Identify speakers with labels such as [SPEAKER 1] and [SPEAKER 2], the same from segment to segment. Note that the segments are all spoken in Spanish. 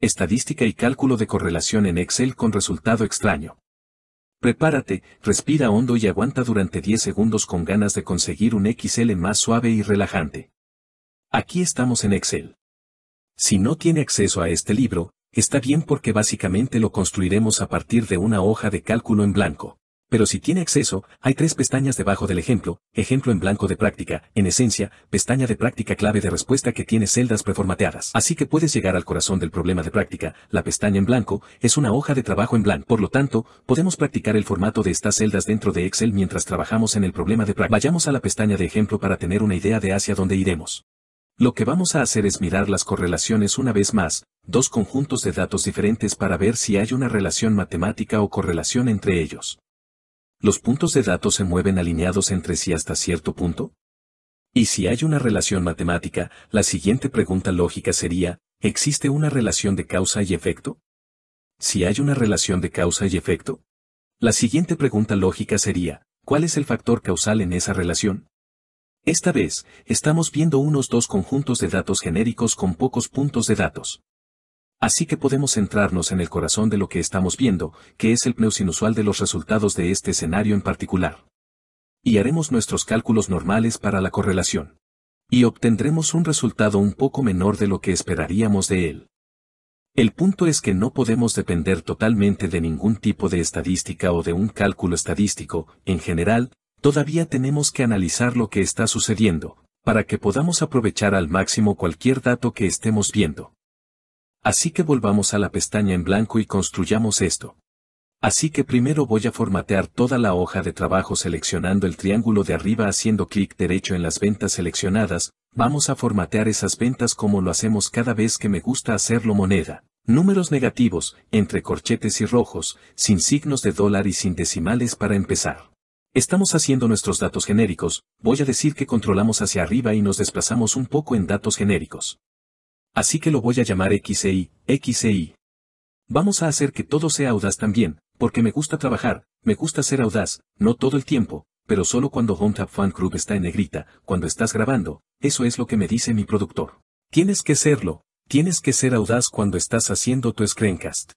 [SPEAKER 1] estadística y cálculo de correlación en Excel con resultado extraño. Prepárate, respira hondo y aguanta durante 10 segundos con ganas de conseguir un XL más suave y relajante. Aquí estamos en Excel. Si no tiene acceso a este libro, está bien porque básicamente lo construiremos a partir de una hoja de cálculo en blanco. Pero si tiene acceso, hay tres pestañas debajo del ejemplo, ejemplo en blanco de práctica, en esencia, pestaña de práctica clave de respuesta que tiene celdas preformateadas. Así que puedes llegar al corazón del problema de práctica, la pestaña en blanco, es una hoja de trabajo en blanco. Por lo tanto, podemos practicar el formato de estas celdas dentro de Excel mientras trabajamos en el problema de práctica. Vayamos a la pestaña de ejemplo para tener una idea de hacia dónde iremos. Lo que vamos a hacer es mirar las correlaciones una vez más, dos conjuntos de datos diferentes para ver si hay una relación matemática o correlación entre ellos. ¿los puntos de datos se mueven alineados entre sí hasta cierto punto? Y si hay una relación matemática, la siguiente pregunta lógica sería, ¿existe una relación de causa y efecto? Si hay una relación de causa y efecto, la siguiente pregunta lógica sería, ¿cuál es el factor causal en esa relación? Esta vez, estamos viendo unos dos conjuntos de datos genéricos con pocos puntos de datos. Así que podemos centrarnos en el corazón de lo que estamos viendo, que es el pneus inusual de los resultados de este escenario en particular. Y haremos nuestros cálculos normales para la correlación. Y obtendremos un resultado un poco menor de lo que esperaríamos de él. El punto es que no podemos depender totalmente de ningún tipo de estadística o de un cálculo estadístico, en general, todavía tenemos que analizar lo que está sucediendo, para que podamos aprovechar al máximo cualquier dato que estemos viendo. Así que volvamos a la pestaña en blanco y construyamos esto. Así que primero voy a formatear toda la hoja de trabajo seleccionando el triángulo de arriba haciendo clic derecho en las ventas seleccionadas, vamos a formatear esas ventas como lo hacemos cada vez que me gusta hacerlo moneda. Números negativos, entre corchetes y rojos, sin signos de dólar y sin decimales para empezar. Estamos haciendo nuestros datos genéricos, voy a decir que controlamos hacia arriba y nos desplazamos un poco en datos genéricos. Así que lo voy a llamar XEI, XEI. Vamos a hacer que todo sea audaz también, porque me gusta trabajar, me gusta ser audaz, no todo el tiempo, pero solo cuando Home Tap Fan Group está en negrita, cuando estás grabando, eso es lo que me dice mi productor. Tienes que serlo, tienes que ser audaz cuando estás haciendo tu screencast.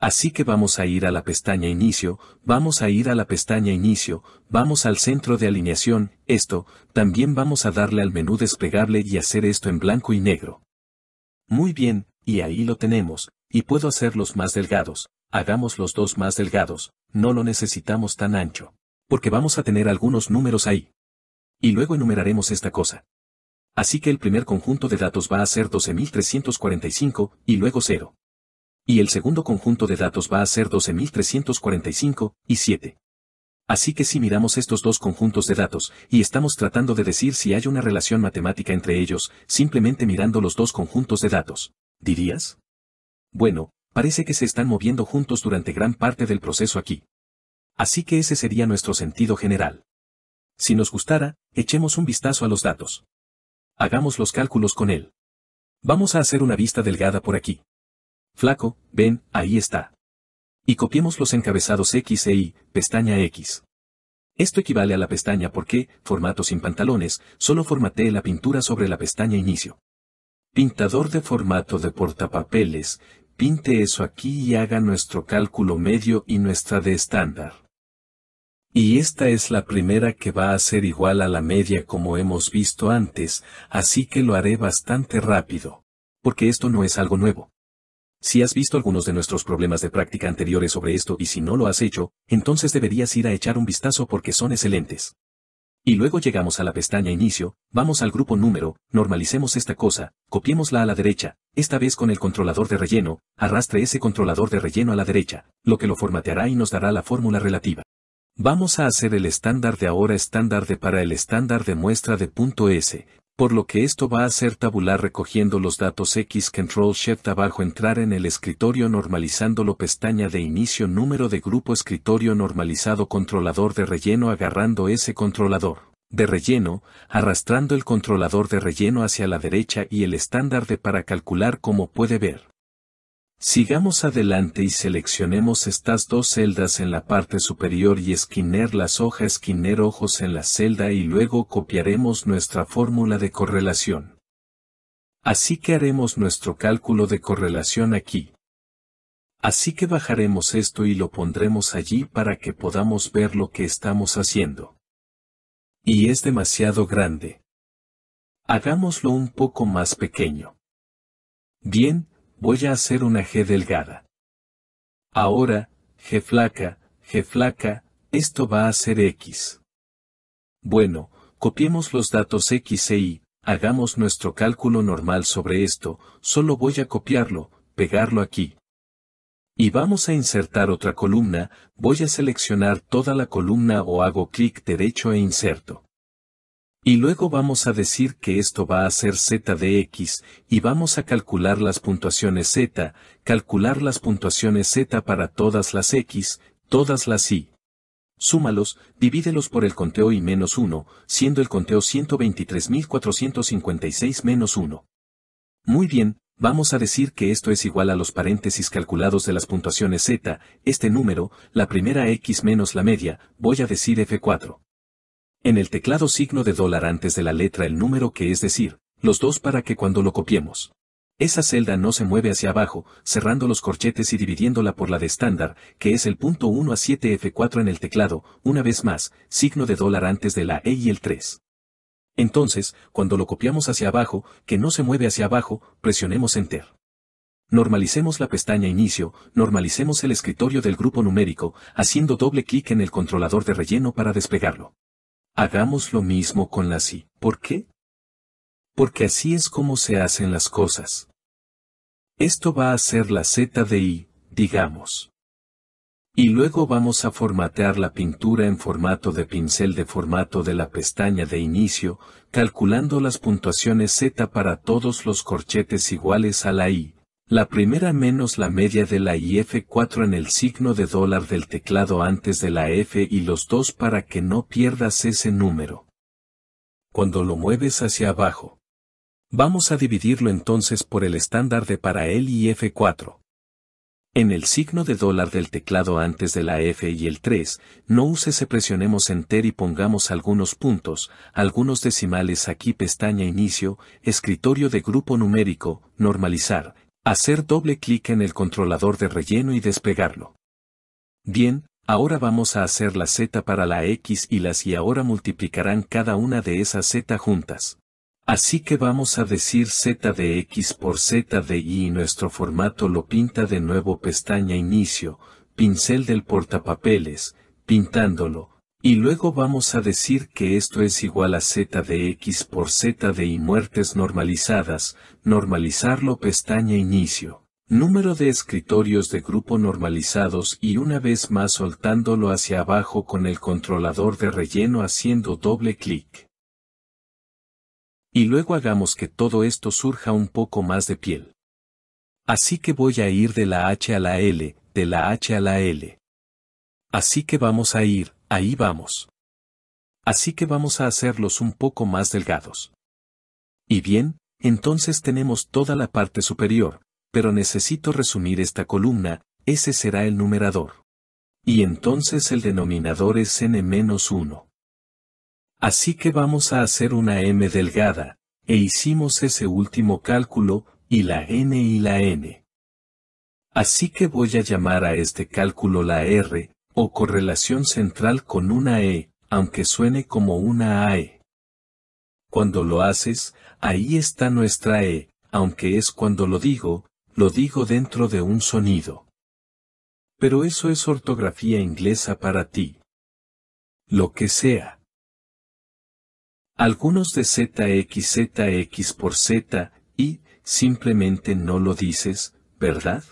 [SPEAKER 1] Así que vamos a ir a la pestaña Inicio, vamos a ir a la pestaña Inicio, vamos al centro de alineación, esto, también vamos a darle al menú desplegable y hacer esto en blanco y negro. Muy bien, y ahí lo tenemos, y puedo hacerlos más delgados, hagamos los dos más delgados, no lo necesitamos tan ancho. Porque vamos a tener algunos números ahí. Y luego enumeraremos esta cosa. Así que el primer conjunto de datos va a ser 12.345, y luego 0. Y el segundo conjunto de datos va a ser 12.345, y 7. Así que si miramos estos dos conjuntos de datos, y estamos tratando de decir si hay una relación matemática entre ellos, simplemente mirando los dos conjuntos de datos, ¿dirías? Bueno, parece que se están moviendo juntos durante gran parte del proceso aquí. Así que ese sería nuestro sentido general. Si nos gustara, echemos un vistazo a los datos. Hagamos los cálculos con él. Vamos a hacer una vista delgada por aquí. Flaco, ven, ahí está. Y copiemos los encabezados X e Y, pestaña X. Esto equivale a la pestaña porque, formato sin pantalones, solo formateé la pintura sobre la pestaña inicio. Pintador de formato de portapapeles, pinte eso aquí y haga nuestro cálculo medio y nuestra de estándar. Y esta es la primera que va a ser igual a la media como hemos visto antes, así que lo haré bastante rápido. Porque esto no es algo nuevo. Si has visto algunos de nuestros problemas de práctica anteriores sobre esto y si no lo has hecho, entonces deberías ir a echar un vistazo porque son excelentes. Y luego llegamos a la pestaña Inicio, vamos al grupo número, normalicemos esta cosa, copiémosla a la derecha, esta vez con el controlador de relleno, arrastre ese controlador de relleno a la derecha, lo que lo formateará y nos dará la fórmula relativa. Vamos a hacer el estándar de ahora estándar de para el estándar de muestra de punto S, por lo que esto va a ser tabular recogiendo los datos X Control Shift abajo entrar en el escritorio normalizándolo pestaña de inicio número de grupo escritorio normalizado controlador de relleno agarrando ese controlador de relleno, arrastrando el controlador de relleno hacia la derecha y el estándar de para calcular como puede ver. Sigamos adelante y seleccionemos estas dos celdas en la parte superior y esquiner las hojas esquiner ojos en la celda y luego copiaremos nuestra fórmula de correlación. Así que haremos nuestro cálculo de correlación aquí. Así que bajaremos esto y lo pondremos allí para que podamos ver lo que estamos haciendo. Y es demasiado grande. Hagámoslo un poco más pequeño. Bien, voy a hacer una G delgada. Ahora, G flaca, G flaca, esto va a ser X. Bueno, copiemos los datos X e Y, hagamos nuestro cálculo normal sobre esto, solo voy a copiarlo, pegarlo aquí. Y vamos a insertar otra columna, voy a seleccionar toda la columna o hago clic derecho e inserto. Y luego vamos a decir que esto va a ser z de x, y vamos a calcular las puntuaciones z, calcular las puntuaciones z para todas las x, todas las y. Súmalos, divídelos por el conteo y menos 1, siendo el conteo 123.456 menos 1. Muy bien, vamos a decir que esto es igual a los paréntesis calculados de las puntuaciones z, este número, la primera x menos la media, voy a decir f4. En el teclado signo de dólar antes de la letra el número que es decir, los dos para que cuando lo copiemos. Esa celda no se mueve hacia abajo, cerrando los corchetes y dividiéndola por la de estándar, que es el punto 1 a 7F4 en el teclado, una vez más, signo de dólar antes de la E y el 3. Entonces, cuando lo copiamos hacia abajo, que no se mueve hacia abajo, presionemos Enter. Normalicemos la pestaña Inicio, normalicemos el escritorio del grupo numérico, haciendo doble clic en el controlador de relleno para desplegarlo. Hagamos lo mismo con la I. ¿Por qué? Porque así es como se hacen las cosas. Esto va a ser la Z de I, digamos. Y luego vamos a formatear la pintura en formato de pincel de formato de la pestaña de inicio, calculando las puntuaciones Z para todos los corchetes iguales a la I, la primera menos la media de la if 4 en el signo de dólar del teclado antes de la F y los dos para que no pierdas ese número. Cuando lo mueves hacia abajo. Vamos a dividirlo entonces por el estándar de para el if 4 En el signo de dólar del teclado antes de la F y el 3, no se presionemos Enter y pongamos algunos puntos, algunos decimales aquí pestaña Inicio, escritorio de grupo numérico, normalizar, Hacer doble clic en el controlador de relleno y despegarlo. Bien, ahora vamos a hacer la Z para la X y las y ahora multiplicarán cada una de esas Z juntas. Así que vamos a decir Z de X por Z de Y y nuestro formato lo pinta de nuevo pestaña inicio, pincel del portapapeles, pintándolo, y luego vamos a decir que esto es igual a z de x por z de y muertes normalizadas, normalizarlo pestaña inicio. Número de escritorios de grupo normalizados y una vez más soltándolo hacia abajo con el controlador de relleno haciendo doble clic. Y luego hagamos que todo esto surja un poco más de piel. Así que voy a ir de la H a la L, de la H a la L. Así que vamos a ir, Ahí vamos. Así que vamos a hacerlos un poco más delgados. Y bien, entonces tenemos toda la parte superior, pero necesito resumir esta columna, ese será el numerador. Y entonces el denominador es n-1. Así que vamos a hacer una m delgada, e hicimos ese último cálculo, y la n y la n. Así que voy a llamar a este cálculo la r, o correlación central con una E, aunque suene como una AE. Cuando lo haces, ahí está nuestra E, aunque es cuando lo digo, lo digo dentro de un sonido. Pero eso es ortografía inglesa para ti. Lo que sea. Algunos de zx por Z, y, simplemente no lo dices, ¿verdad?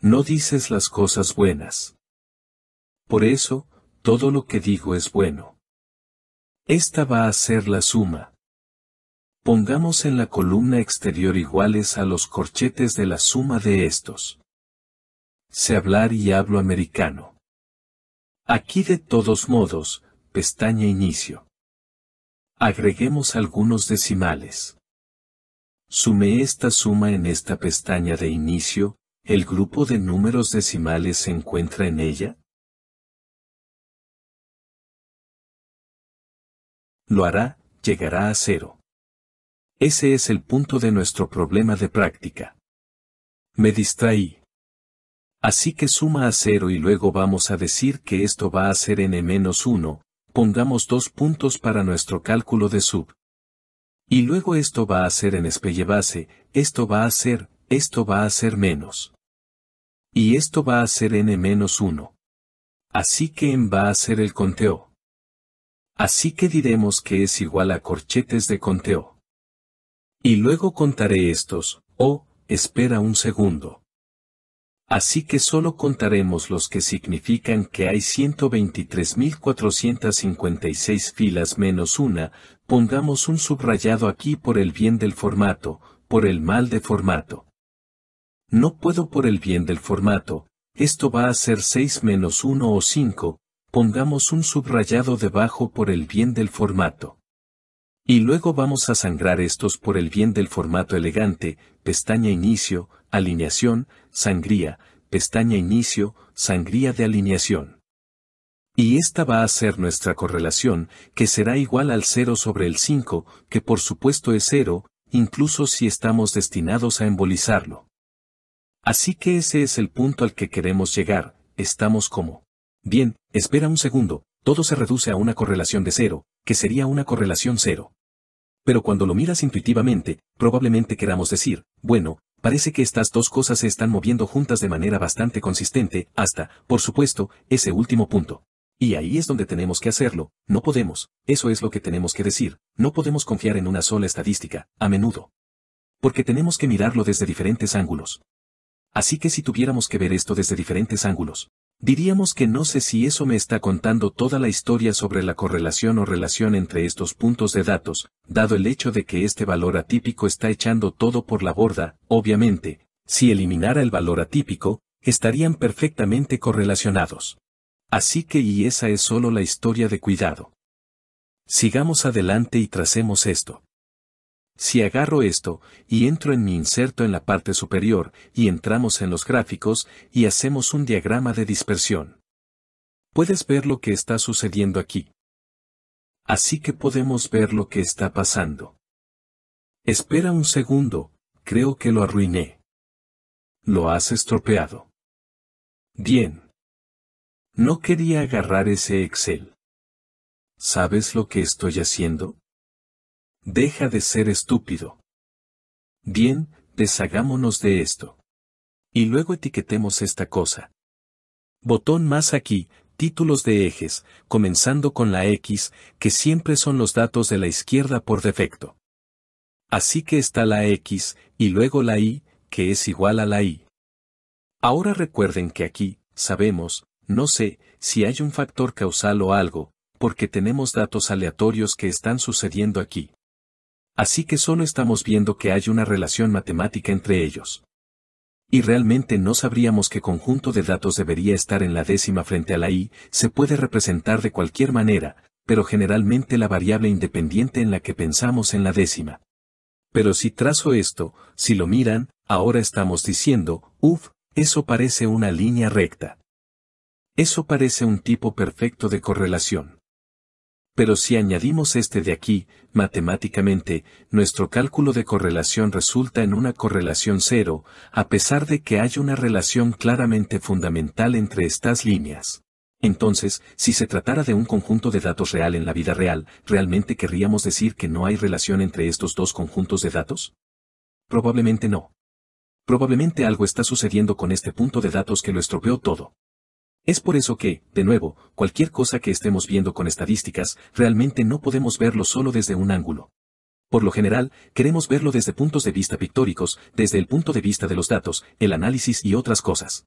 [SPEAKER 1] No dices las cosas buenas. Por eso, todo lo que digo es bueno. Esta va a ser la suma. Pongamos en la columna exterior iguales a los corchetes de la suma de estos. Sé hablar y hablo americano. Aquí de todos modos, pestaña inicio. Agreguemos algunos decimales. Sume esta suma en esta pestaña de inicio, ¿el grupo de números decimales se encuentra en ella? lo hará, llegará a cero. Ese es el punto de nuestro problema de práctica. Me distraí. Así que suma a cero y luego vamos a decir que esto va a ser n-1, pongamos dos puntos para nuestro cálculo de sub. Y luego esto va a ser en base, esto va a ser, esto va a ser menos. Y esto va a ser n-1. Así que en va a ser el conteo. Así que diremos que es igual a corchetes de conteo. Y luego contaré estos, oh, espera un segundo. Así que solo contaremos los que significan que hay 123.456 filas menos una, pongamos un subrayado aquí por el bien del formato, por el mal de formato. No puedo por el bien del formato, esto va a ser 6 menos 1 o 5, pongamos un subrayado debajo por el bien del formato. Y luego vamos a sangrar estos por el bien del formato elegante, pestaña inicio, alineación, sangría, pestaña inicio, sangría de alineación. Y esta va a ser nuestra correlación, que será igual al 0 sobre el 5, que por supuesto es 0, incluso si estamos destinados a embolizarlo. Así que ese es el punto al que queremos llegar, estamos como Bien, espera un segundo, todo se reduce a una correlación de cero, que sería una correlación cero. Pero cuando lo miras intuitivamente, probablemente queramos decir, bueno, parece que estas dos cosas se están moviendo juntas de manera bastante consistente, hasta, por supuesto, ese último punto. Y ahí es donde tenemos que hacerlo, no podemos, eso es lo que tenemos que decir, no podemos confiar en una sola estadística, a menudo. Porque tenemos que mirarlo desde diferentes ángulos. Así que si tuviéramos que ver esto desde diferentes ángulos, Diríamos que no sé si eso me está contando toda la historia sobre la correlación o relación entre estos puntos de datos, dado el hecho de que este valor atípico está echando todo por la borda, obviamente, si eliminara el valor atípico, estarían perfectamente correlacionados. Así que y esa es solo la historia de cuidado. Sigamos adelante y tracemos esto. Si agarro esto, y entro en mi inserto en la parte superior, y entramos en los gráficos, y hacemos un diagrama de dispersión. Puedes ver lo que está sucediendo aquí. Así que podemos ver lo que está pasando. Espera un segundo, creo que lo arruiné. Lo has estropeado. Bien. No quería agarrar ese Excel. ¿Sabes lo que estoy haciendo? Deja de ser estúpido. Bien, deshagámonos de esto. Y luego etiquetemos esta cosa. Botón más aquí, títulos de ejes, comenzando con la X, que siempre son los datos de la izquierda por defecto. Así que está la X, y luego la Y, que es igual a la Y. Ahora recuerden que aquí, sabemos, no sé, si hay un factor causal o algo, porque tenemos datos aleatorios que están sucediendo aquí. Así que solo estamos viendo que hay una relación matemática entre ellos. Y realmente no sabríamos qué conjunto de datos debería estar en la décima frente a la i, se puede representar de cualquier manera, pero generalmente la variable independiente en la que pensamos en la décima. Pero si trazo esto, si lo miran, ahora estamos diciendo, uff, eso parece una línea recta. Eso parece un tipo perfecto de correlación. Pero si añadimos este de aquí, matemáticamente, nuestro cálculo de correlación resulta en una correlación cero, a pesar de que hay una relación claramente fundamental entre estas líneas. Entonces, si se tratara de un conjunto de datos real en la vida real, ¿realmente querríamos decir que no hay relación entre estos dos conjuntos de datos? Probablemente no. Probablemente algo está sucediendo con este punto de datos que lo estropeó todo. Es por eso que, de nuevo, cualquier cosa que estemos viendo con estadísticas, realmente no podemos verlo solo desde un ángulo. Por lo general, queremos verlo desde puntos de vista pictóricos, desde el punto de vista de los datos, el análisis y otras cosas.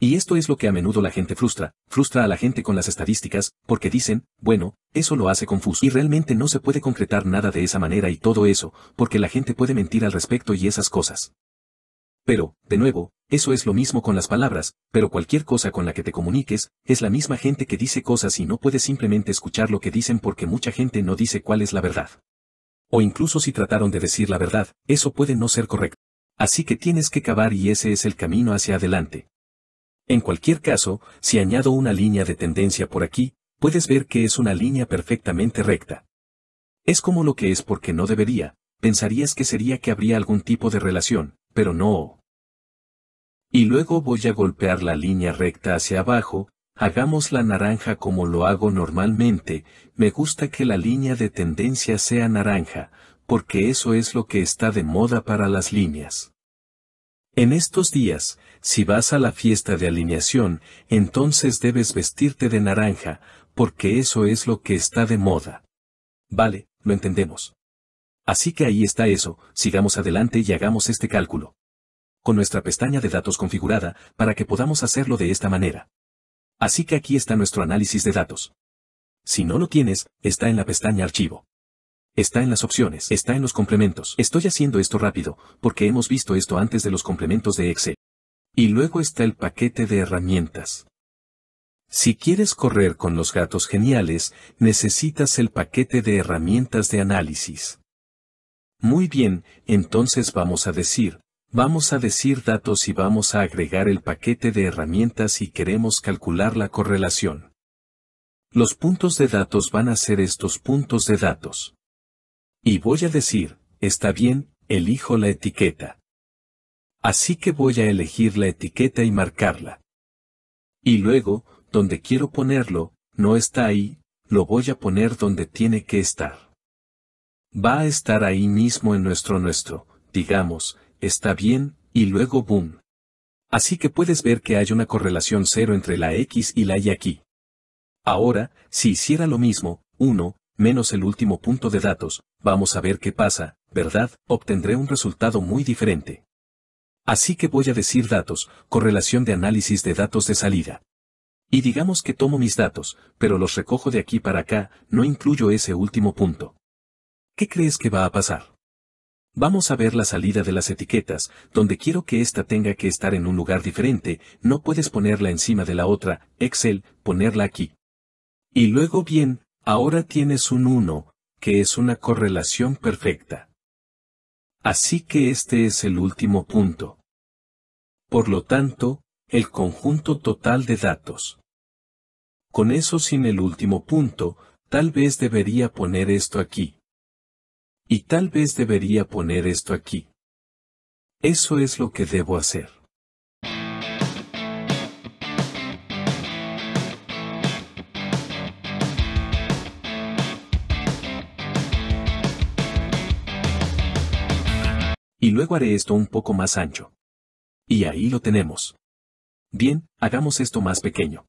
[SPEAKER 1] Y esto es lo que a menudo la gente frustra, frustra a la gente con las estadísticas, porque dicen, bueno, eso lo hace confuso. Y realmente no se puede concretar nada de esa manera y todo eso, porque la gente puede mentir al respecto y esas cosas. Pero, de nuevo, eso es lo mismo con las palabras, pero cualquier cosa con la que te comuniques, es la misma gente que dice cosas y no puedes simplemente escuchar lo que dicen porque mucha gente no dice cuál es la verdad. O incluso si trataron de decir la verdad, eso puede no ser correcto. Así que tienes que cavar y ese es el camino hacia adelante. En cualquier caso, si añado una línea de tendencia por aquí, puedes ver que es una línea perfectamente recta. Es como lo que es porque no debería, pensarías que sería que habría algún tipo de relación, pero no. Y luego voy a golpear la línea recta hacia abajo, hagamos la naranja como lo hago normalmente, me gusta que la línea de tendencia sea naranja, porque eso es lo que está de moda para las líneas. En estos días, si vas a la fiesta de alineación, entonces debes vestirte de naranja, porque eso es lo que está de moda. Vale, lo entendemos. Así que ahí está eso, sigamos adelante y hagamos este cálculo con nuestra pestaña de datos configurada, para que podamos hacerlo de esta manera. Así que aquí está nuestro análisis de datos. Si no lo tienes, está en la pestaña Archivo. Está en las opciones, está en los complementos. Estoy haciendo esto rápido, porque hemos visto esto antes de los complementos de Excel. Y luego está el paquete de herramientas. Si quieres correr con los gatos geniales, necesitas el paquete de herramientas de análisis. Muy bien, entonces vamos a decir, Vamos a decir datos y vamos a agregar el paquete de herramientas y queremos calcular la correlación. Los puntos de datos van a ser estos puntos de datos. Y voy a decir, está bien, elijo la etiqueta. Así que voy a elegir la etiqueta y marcarla. Y luego, donde quiero ponerlo, no está ahí, lo voy a poner donde tiene que estar. Va a estar ahí mismo en nuestro nuestro, digamos, está bien, y luego boom. Así que puedes ver que hay una correlación cero entre la X y la Y aquí. Ahora, si hiciera lo mismo, 1, menos el último punto de datos, vamos a ver qué pasa, ¿verdad? Obtendré un resultado muy diferente. Así que voy a decir datos, correlación de análisis de datos de salida. Y digamos que tomo mis datos, pero los recojo de aquí para acá, no incluyo ese último punto. ¿Qué crees que va a pasar? Vamos a ver la salida de las etiquetas, donde quiero que esta tenga que estar en un lugar diferente, no puedes ponerla encima de la otra, Excel, ponerla aquí. Y luego bien, ahora tienes un 1, que es una correlación perfecta. Así que este es el último punto. Por lo tanto, el conjunto total de datos. Con eso sin el último punto, tal vez debería poner esto aquí. Y tal vez debería poner esto aquí. Eso es lo que debo hacer. Y luego haré esto un poco más ancho. Y ahí lo tenemos. Bien, hagamos esto más pequeño.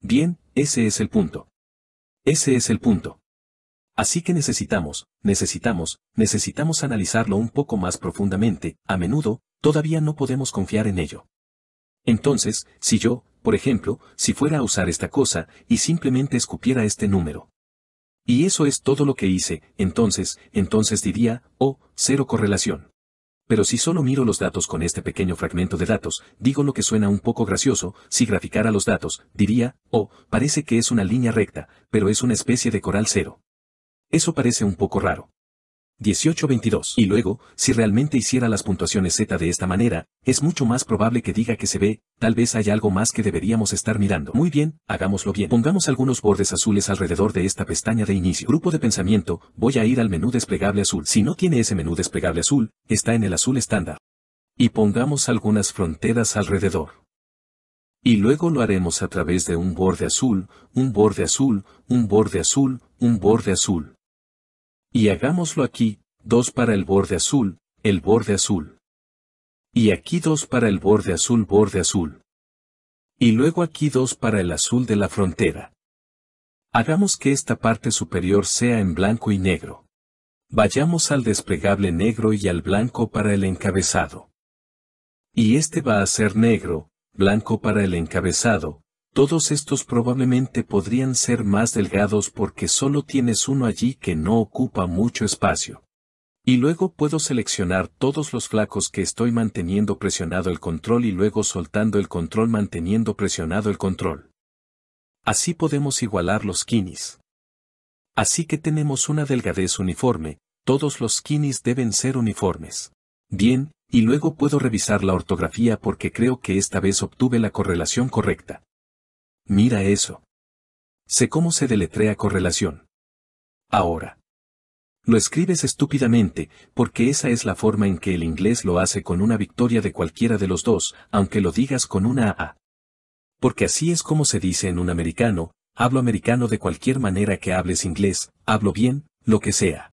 [SPEAKER 1] Bien, ese es el punto. Ese es el punto. Así que necesitamos, necesitamos, necesitamos analizarlo un poco más profundamente, a menudo, todavía no podemos confiar en ello. Entonces, si yo, por ejemplo, si fuera a usar esta cosa, y simplemente escupiera este número. Y eso es todo lo que hice, entonces, entonces diría, oh, cero correlación. Pero si solo miro los datos con este pequeño fragmento de datos, digo lo que suena un poco gracioso, si graficara los datos, diría, oh, parece que es una línea recta, pero es una especie de coral cero. Eso parece un poco raro. 18-22. Y luego, si realmente hiciera las puntuaciones Z de esta manera, es mucho más probable que diga que se ve, tal vez hay algo más que deberíamos estar mirando. Muy bien, hagámoslo bien. Pongamos algunos bordes azules alrededor de esta pestaña de inicio. Grupo de pensamiento, voy a ir al menú desplegable azul. Si no tiene ese menú desplegable azul, está en el azul estándar. Y pongamos algunas fronteras alrededor. Y luego lo haremos a través de un borde azul, un borde azul, un borde azul, un borde azul y hagámoslo aquí, dos para el borde azul, el borde azul. Y aquí dos para el borde azul, borde azul. Y luego aquí dos para el azul de la frontera. Hagamos que esta parte superior sea en blanco y negro. Vayamos al desplegable negro y al blanco para el encabezado. Y este va a ser negro, blanco para el encabezado, todos estos probablemente podrían ser más delgados porque solo tienes uno allí que no ocupa mucho espacio. Y luego puedo seleccionar todos los flacos que estoy manteniendo presionado el control y luego soltando el control manteniendo presionado el control. Así podemos igualar los kinis. Así que tenemos una delgadez uniforme, todos los kinis deben ser uniformes. Bien, y luego puedo revisar la ortografía porque creo que esta vez obtuve la correlación correcta. Mira eso. Sé cómo se deletrea correlación. Ahora. Lo escribes estúpidamente, porque esa es la forma en que el inglés lo hace con una victoria de cualquiera de los dos, aunque lo digas con una A. Porque así es como se dice en un americano, hablo americano de cualquier manera que hables inglés, hablo bien, lo que sea.